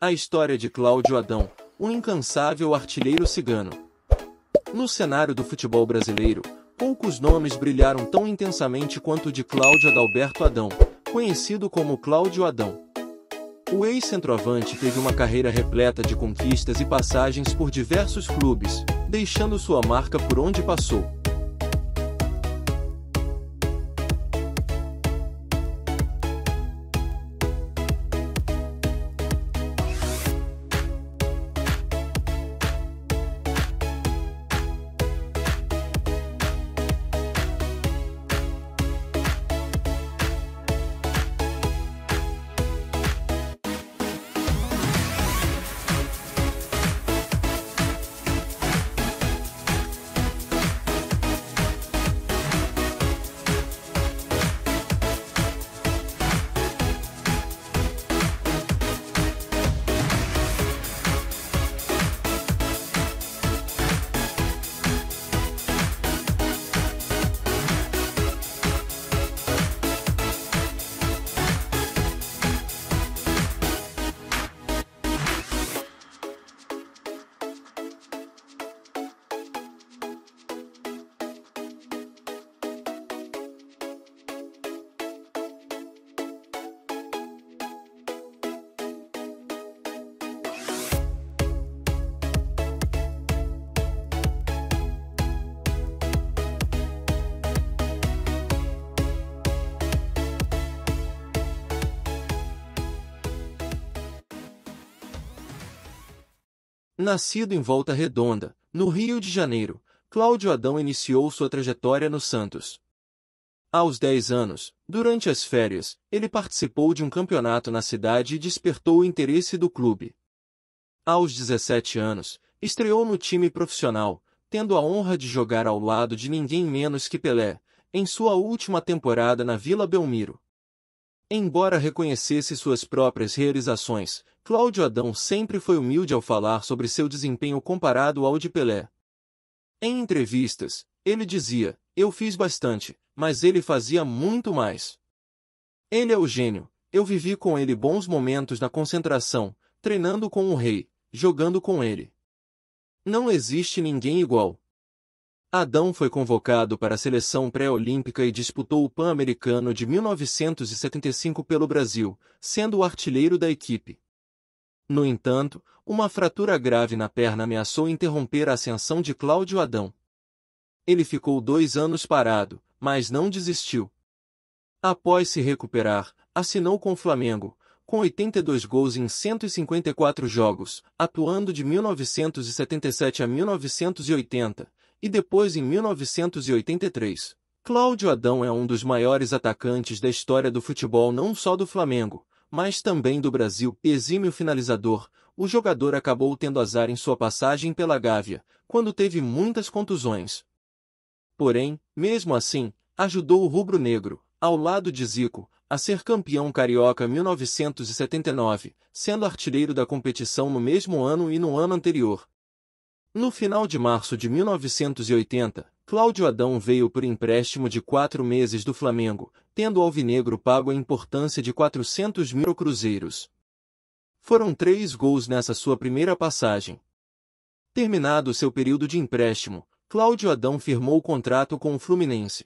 A história de Cláudio Adão, um incansável artilheiro cigano. No cenário do futebol brasileiro, poucos nomes brilharam tão intensamente quanto o de Cláudio Adalberto Adão, conhecido como Cláudio Adão. O ex-centroavante teve uma carreira repleta de conquistas e passagens por diversos clubes, deixando sua marca por onde passou. Nascido em Volta Redonda, no Rio de Janeiro, Cláudio Adão iniciou sua trajetória no Santos. Aos 10 anos, durante as férias, ele participou de um campeonato na cidade e despertou o interesse do clube. Aos 17 anos, estreou no time profissional, tendo a honra de jogar ao lado de ninguém menos que Pelé, em sua última temporada na Vila Belmiro. Embora reconhecesse suas próprias realizações, Cláudio Adão sempre foi humilde ao falar sobre seu desempenho comparado ao de Pelé. Em entrevistas, ele dizia: Eu fiz bastante, mas ele fazia muito mais. Ele é o gênio. Eu vivi com ele bons momentos na concentração, treinando com o rei, jogando com ele. Não existe ninguém igual. Adão foi convocado para a seleção pré-olímpica e disputou o Pan-Americano de 1975 pelo Brasil, sendo o artilheiro da equipe. No entanto, uma fratura grave na perna ameaçou interromper a ascensão de Cláudio Adão. Ele ficou dois anos parado, mas não desistiu. Após se recuperar, assinou com o Flamengo, com 82 gols em 154 jogos, atuando de 1977 a 1980, e depois em 1983. Cláudio Adão é um dos maiores atacantes da história do futebol não só do Flamengo, mas também do Brasil. Exímio finalizador, o jogador acabou tendo azar em sua passagem pela Gávea, quando teve muitas contusões. Porém, mesmo assim, ajudou o rubro-negro, ao lado de Zico, a ser campeão carioca 1979, sendo artilheiro da competição no mesmo ano e no ano anterior, no final de março de 1980, Cláudio Adão veio por empréstimo de quatro meses do Flamengo, tendo Alvinegro pago a importância de 400 mil cruzeiros. Foram três gols nessa sua primeira passagem. Terminado seu período de empréstimo, Cláudio Adão firmou o contrato com o Fluminense.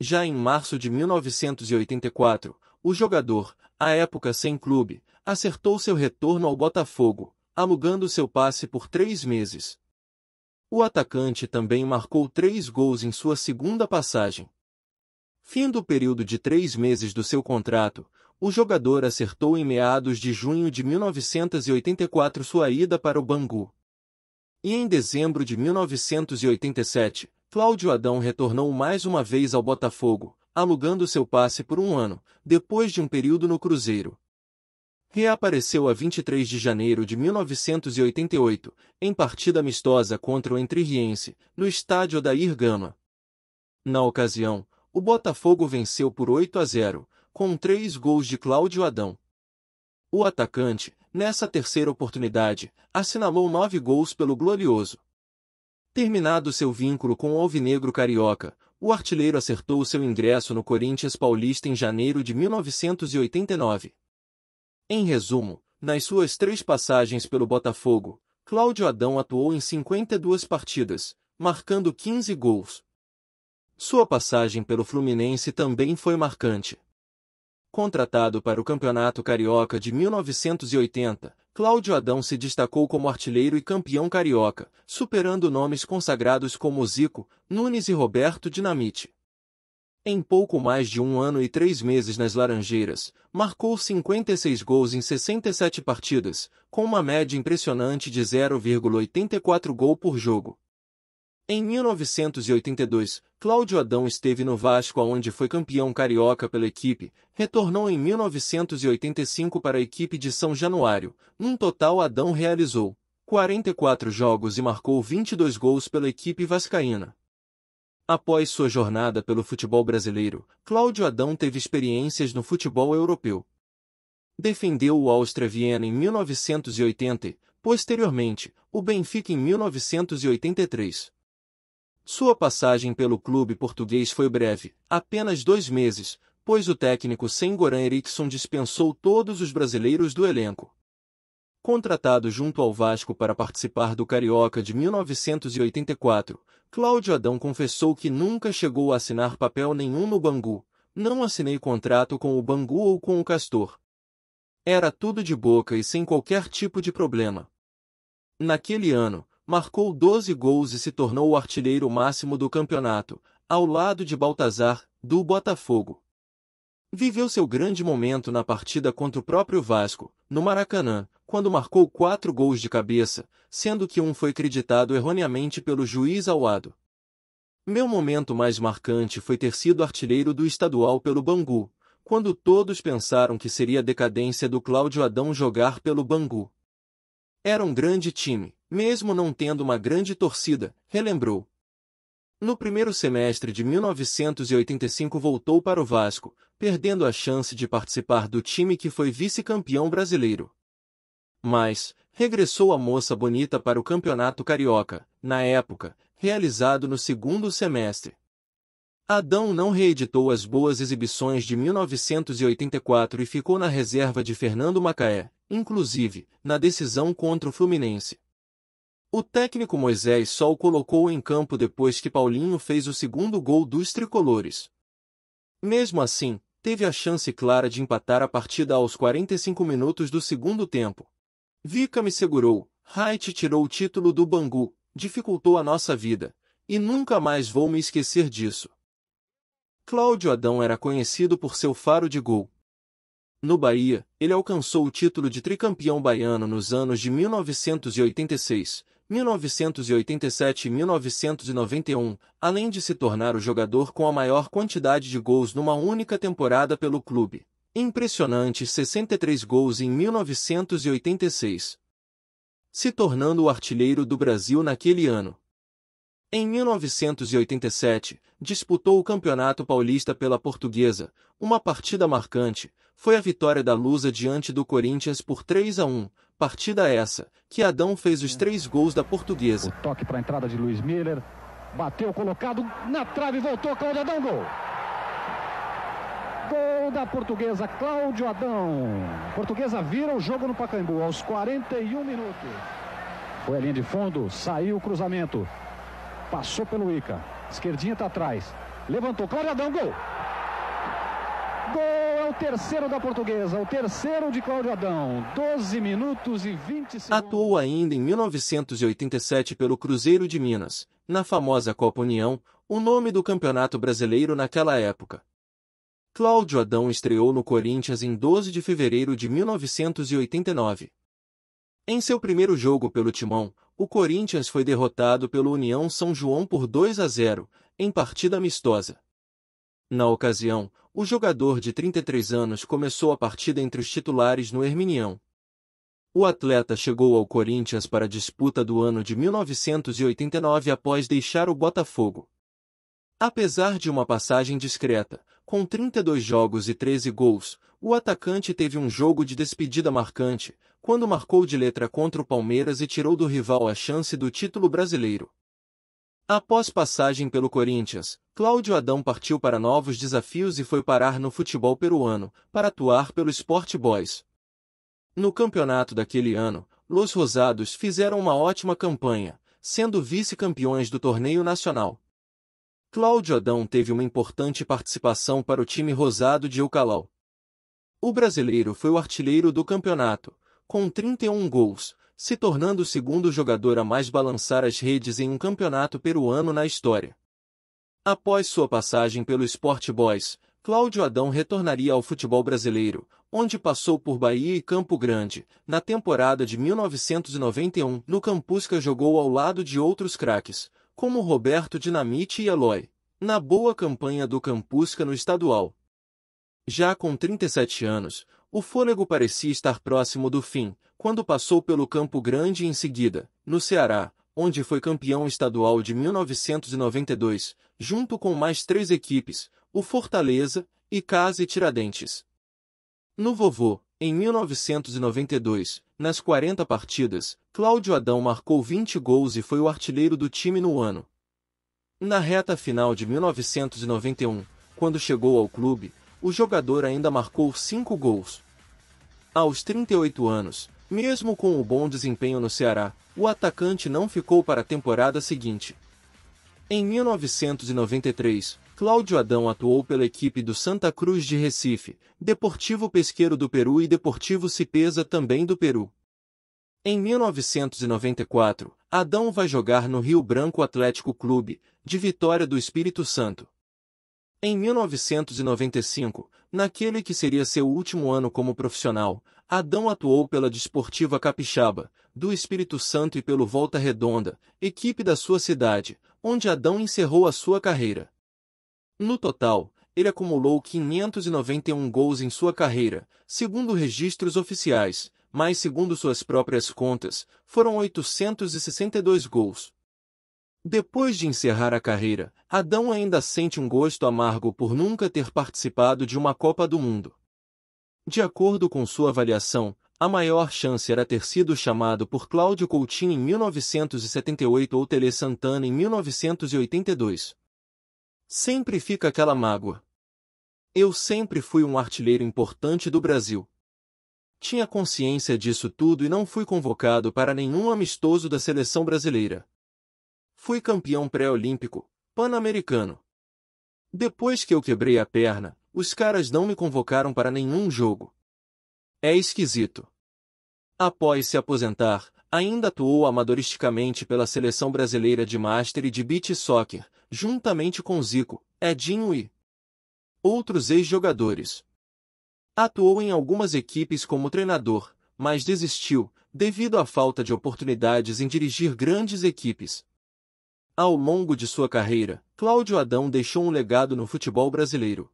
Já em março de 1984, o jogador, à época sem clube, acertou seu retorno ao Botafogo, Alugando seu passe por três meses. O atacante também marcou três gols em sua segunda passagem. Fim do período de três meses do seu contrato, o jogador acertou em meados de junho de 1984 sua ida para o Bangu. E em dezembro de 1987, Cláudio Adão retornou mais uma vez ao Botafogo, alugando seu passe por um ano, depois de um período no Cruzeiro. Reapareceu a 23 de janeiro de 1988, em partida amistosa contra o Entrerriense, no estádio da Irgama. Na ocasião, o Botafogo venceu por 8 a 0, com três gols de Cláudio Adão. O atacante, nessa terceira oportunidade, assinalou nove gols pelo Glorioso. Terminado seu vínculo com o Alvinegro Carioca, o artilheiro acertou seu ingresso no Corinthians Paulista em janeiro de 1989. Em resumo, nas suas três passagens pelo Botafogo, Cláudio Adão atuou em 52 partidas, marcando 15 gols. Sua passagem pelo Fluminense também foi marcante. Contratado para o Campeonato Carioca de 1980, Cláudio Adão se destacou como artilheiro e campeão carioca, superando nomes consagrados como Zico, Nunes e Roberto Dinamite. Em pouco mais de um ano e três meses nas Laranjeiras, marcou 56 gols em 67 partidas, com uma média impressionante de 0,84 gol por jogo. Em 1982, Cláudio Adão esteve no Vasco onde foi campeão carioca pela equipe, retornou em 1985 para a equipe de São Januário. Num total Adão realizou 44 jogos e marcou 22 gols pela equipe vascaína. Após sua jornada pelo futebol brasileiro, Cláudio Adão teve experiências no futebol europeu. Defendeu o Áustria Viena em 1980, posteriormente, o Benfica em 1983. Sua passagem pelo clube português foi breve, apenas dois meses, pois o técnico sem Goran Eriksson dispensou todos os brasileiros do elenco contratado junto ao Vasco para participar do Carioca de 1984, Cláudio Adão confessou que nunca chegou a assinar papel nenhum no Bangu. Não assinei contrato com o Bangu ou com o Castor. Era tudo de boca e sem qualquer tipo de problema. Naquele ano, marcou 12 gols e se tornou o artilheiro máximo do campeonato, ao lado de Baltazar, do Botafogo. Viveu seu grande momento na partida contra o próprio Vasco, no Maracanã, quando marcou quatro gols de cabeça, sendo que um foi creditado erroneamente pelo juiz lado. Meu momento mais marcante foi ter sido artilheiro do estadual pelo Bangu, quando todos pensaram que seria a decadência do Cláudio Adão jogar pelo Bangu. Era um grande time, mesmo não tendo uma grande torcida, relembrou, no primeiro semestre de 1985 voltou para o Vasco, perdendo a chance de participar do time que foi vice-campeão brasileiro. Mas, regressou a moça bonita para o Campeonato Carioca, na época, realizado no segundo semestre. Adão não reeditou as boas exibições de 1984 e ficou na reserva de Fernando Macaé, inclusive, na decisão contra o Fluminense. O técnico Moisés só o colocou em campo depois que Paulinho fez o segundo gol dos tricolores. Mesmo assim, teve a chance clara de empatar a partida aos 45 minutos do segundo tempo. Vica me segurou, Haidt tirou o título do Bangu, dificultou a nossa vida, e nunca mais vou me esquecer disso. Cláudio Adão era conhecido por seu faro de gol. No Bahia, ele alcançou o título de tricampeão baiano nos anos de 1986, 1987 e 1991, além de se tornar o jogador com a maior quantidade de gols numa única temporada pelo clube. Impressionante 63 gols em 1986. Se tornando o artilheiro do Brasil naquele ano. Em 1987, disputou o Campeonato Paulista pela Portuguesa, uma partida marcante, foi a vitória da Lusa diante do Corinthians por 3 a 1, Partida essa, que Adão fez os é. três gols da portuguesa. O toque para a entrada de Luiz Miller. Bateu colocado na trave, voltou Cláudio Adão, gol. Gol da portuguesa, Cláudio Adão. Portuguesa vira o jogo no Pacaembu aos 41 minutos. Foi a linha de fundo, saiu o cruzamento. Passou pelo Ica. Esquerdinha está atrás. Levantou, Cláudio Adão, gol. Gol é o terceiro da portuguesa, o terceiro de Cláudio Adão. 12 minutos e 20 segundos. Atuou ainda em 1987 pelo Cruzeiro de Minas, na famosa Copa União, o nome do campeonato brasileiro naquela época. Cláudio Adão estreou no Corinthians em 12 de fevereiro de 1989. Em seu primeiro jogo pelo Timão, o Corinthians foi derrotado pelo União São João por 2 a 0, em partida amistosa. Na ocasião, o jogador de 33 anos começou a partida entre os titulares no Herminião. O atleta chegou ao Corinthians para a disputa do ano de 1989 após deixar o Botafogo. Apesar de uma passagem discreta, com 32 jogos e 13 gols, o atacante teve um jogo de despedida marcante, quando marcou de letra contra o Palmeiras e tirou do rival a chance do título brasileiro. Após passagem pelo Corinthians, Cláudio Adão partiu para novos desafios e foi parar no futebol peruano, para atuar pelo Sport Boys. No campeonato daquele ano, Los Rosados fizeram uma ótima campanha, sendo vice-campeões do torneio nacional. Cláudio Adão teve uma importante participação para o time rosado de Ucalau. O brasileiro foi o artilheiro do campeonato, com 31 gols, se tornando o segundo jogador a mais balançar as redes em um campeonato peruano na história. Após sua passagem pelo Sport Boys, Cláudio Adão retornaria ao futebol brasileiro, onde passou por Bahia e Campo Grande. Na temporada de 1991, no Campusca jogou ao lado de outros craques, como Roberto Dinamite e Eloy, na boa campanha do Campusca no estadual. Já com 37 anos, o fôlego parecia estar próximo do fim, quando passou pelo Campo Grande e em seguida, no Ceará, onde foi campeão estadual de 1992, junto com mais três equipes, o Fortaleza, Icasa e Tiradentes. No Vovô, em 1992, nas 40 partidas, Cláudio Adão marcou 20 gols e foi o artilheiro do time no ano. Na reta final de 1991, quando chegou ao clube, o jogador ainda marcou 5 gols. Aos 38 anos, mesmo com o bom desempenho no Ceará, o atacante não ficou para a temporada seguinte. Em 1993, Cláudio Adão atuou pela equipe do Santa Cruz de Recife, Deportivo Pesqueiro do Peru e Deportivo Cipesa também do Peru. Em 1994, Adão vai jogar no Rio Branco Atlético Clube, de Vitória do Espírito Santo. Em 1995, naquele que seria seu último ano como profissional, Adão atuou pela Desportiva Capixaba, do Espírito Santo e pelo Volta Redonda, equipe da sua cidade, onde Adão encerrou a sua carreira. No total, ele acumulou 591 gols em sua carreira, segundo registros oficiais, mas segundo suas próprias contas, foram 862 gols. Depois de encerrar a carreira, Adão ainda sente um gosto amargo por nunca ter participado de uma Copa do Mundo. De acordo com sua avaliação, a maior chance era ter sido chamado por Cláudio Coutinho em 1978 ou Tele Santana em 1982. Sempre fica aquela mágoa. Eu sempre fui um artilheiro importante do Brasil. Tinha consciência disso tudo e não fui convocado para nenhum amistoso da seleção brasileira. Fui campeão pré-olímpico, pan-americano. Depois que eu quebrei a perna, os caras não me convocaram para nenhum jogo. É esquisito. Após se aposentar, ainda atuou amadoristicamente pela seleção brasileira de Master e de Beach Soccer, juntamente com Zico, Edinho e outros ex-jogadores. Atuou em algumas equipes como treinador, mas desistiu, devido à falta de oportunidades em dirigir grandes equipes. Ao longo de sua carreira, Cláudio Adão deixou um legado no futebol brasileiro.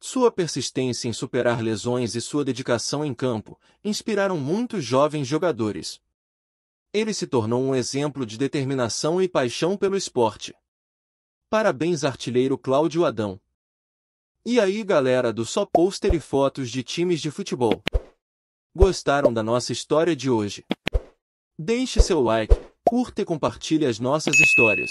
Sua persistência em superar lesões e sua dedicação em campo inspiraram muitos jovens jogadores. Ele se tornou um exemplo de determinação e paixão pelo esporte. Parabéns artilheiro Cláudio Adão. E aí galera do Só Pôster e Fotos de Times de Futebol. Gostaram da nossa história de hoje? Deixe seu like, curta e compartilhe as nossas histórias.